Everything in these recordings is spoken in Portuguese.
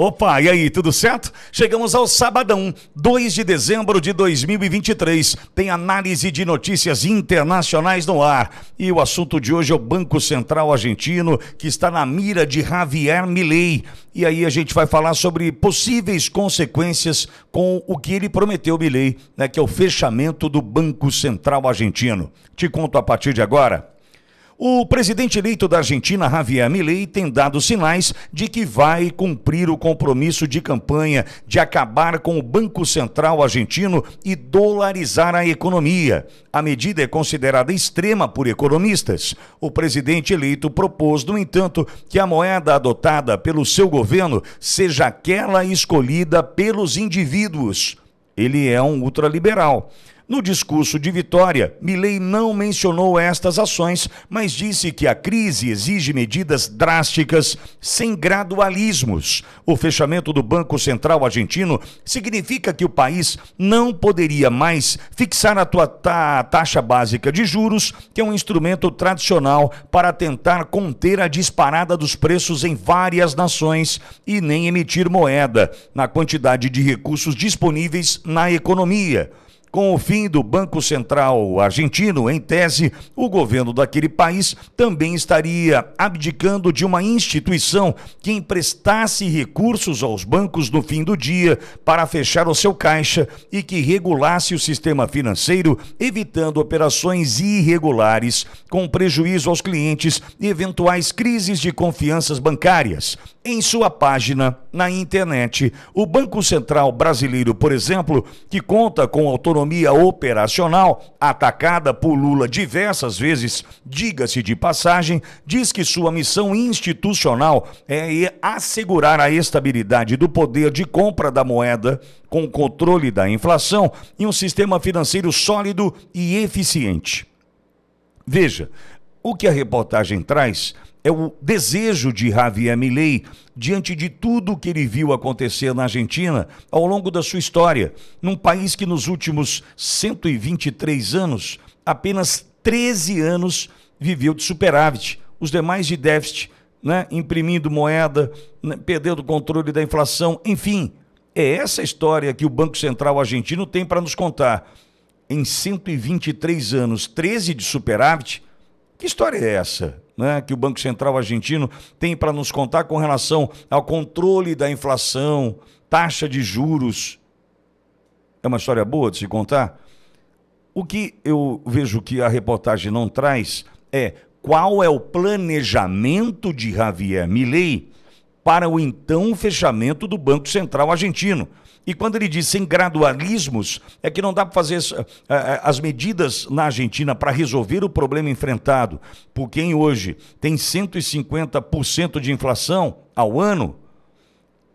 Opa, e aí, tudo certo? Chegamos ao sabadão, 2 de dezembro de 2023. Tem análise de notícias internacionais no ar. E o assunto de hoje é o Banco Central Argentino, que está na mira de Javier Milei. E aí a gente vai falar sobre possíveis consequências com o que ele prometeu, Milei, né, que é o fechamento do Banco Central Argentino. Te conto a partir de agora. O presidente eleito da Argentina, Javier Milei, tem dado sinais de que vai cumprir o compromisso de campanha de acabar com o Banco Central argentino e dolarizar a economia. A medida é considerada extrema por economistas. O presidente eleito propôs, no entanto, que a moeda adotada pelo seu governo seja aquela escolhida pelos indivíduos. Ele é um ultraliberal. No discurso de vitória, Milley não mencionou estas ações, mas disse que a crise exige medidas drásticas, sem gradualismos. O fechamento do Banco Central argentino significa que o país não poderia mais fixar a, tua, ta, taxa básica de juros, que é um instrumento tradicional para tentar conter a disparada dos preços em várias nações, e nem emitir moeda na quantidade de recursos disponíveis na economia. Com o fim do Banco Central argentino, em tese, o governo daquele país também estaria abdicando de uma instituição que emprestasse recursos aos bancos no fim do dia para fechar o seu caixa e que regulasse o sistema financeiro, evitando operações irregulares, com prejuízo aos clientes e eventuais crises de confianças bancárias em sua página na internet. O Banco Central Brasileiro, por exemplo, que conta com autonomia operacional, atacada por Lula diversas vezes, diga-se de passagem, diz que sua missão institucional é assegurar a estabilidade do poder de compra da moeda com o controle da inflação e um sistema financeiro sólido e eficiente. Veja, o que a reportagem traz é o desejo de Javier Milei diante de tudo o que ele viu acontecer na Argentina ao longo da sua história, num país que nos últimos 123 anos, apenas 13 anos viveu de superávit, os demais de déficit, né? imprimindo moeda, né? perdendo o controle da inflação, enfim. É essa história que o Banco Central argentino tem para nos contar. Em 123 anos, 13 de superávit, que história é essa? Né, que o Banco Central argentino tem para nos contar com relação ao controle da inflação, taxa de juros. É uma história boa de se contar? O que eu vejo que a reportagem não traz é qual é o planejamento de Javier Milei para o então fechamento do Banco Central argentino. E quando ele diz sem gradualismos, é que não dá para fazer eh, eh, as medidas na Argentina para resolver o problema enfrentado por quem hoje tem 150% de inflação ao ano.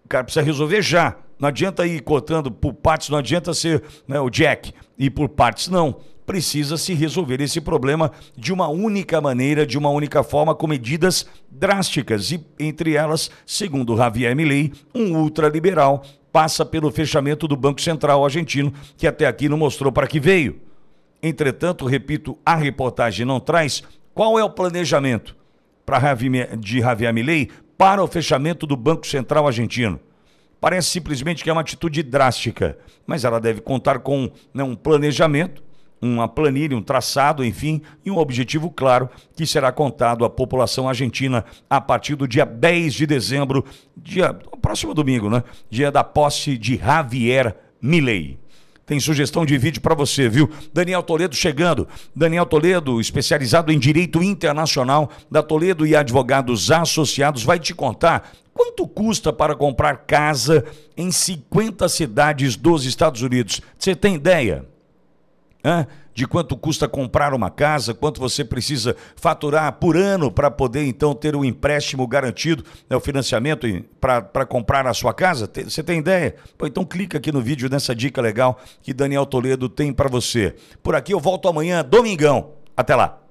O cara precisa resolver já. Não adianta ir cortando por partes, não adianta ser né, o Jack e por partes, não precisa se resolver esse problema de uma única maneira, de uma única forma, com medidas drásticas e, entre elas, segundo Javier Milley, um ultraliberal passa pelo fechamento do Banco Central argentino, que até aqui não mostrou para que veio. Entretanto, repito, a reportagem não traz qual é o planejamento para de Javier Milei para o fechamento do Banco Central argentino. Parece simplesmente que é uma atitude drástica, mas ela deve contar com né, um planejamento uma planilha, um traçado, enfim, e um objetivo claro que será contado à população argentina a partir do dia 10 de dezembro, dia próximo domingo, né? Dia da posse de Javier Milei. Tem sugestão de vídeo para você, viu? Daniel Toledo chegando. Daniel Toledo, especializado em direito internacional da Toledo e Advogados Associados, vai te contar Quanto custa para comprar casa em 50 cidades dos Estados Unidos? Você tem ideia? Hã? de quanto custa comprar uma casa, quanto você precisa faturar por ano para poder então ter o um empréstimo garantido, né, o financiamento para comprar a sua casa? Tem, você tem ideia? Pô, então clica aqui no vídeo nessa dica legal que Daniel Toledo tem para você. Por aqui eu volto amanhã, domingão. Até lá.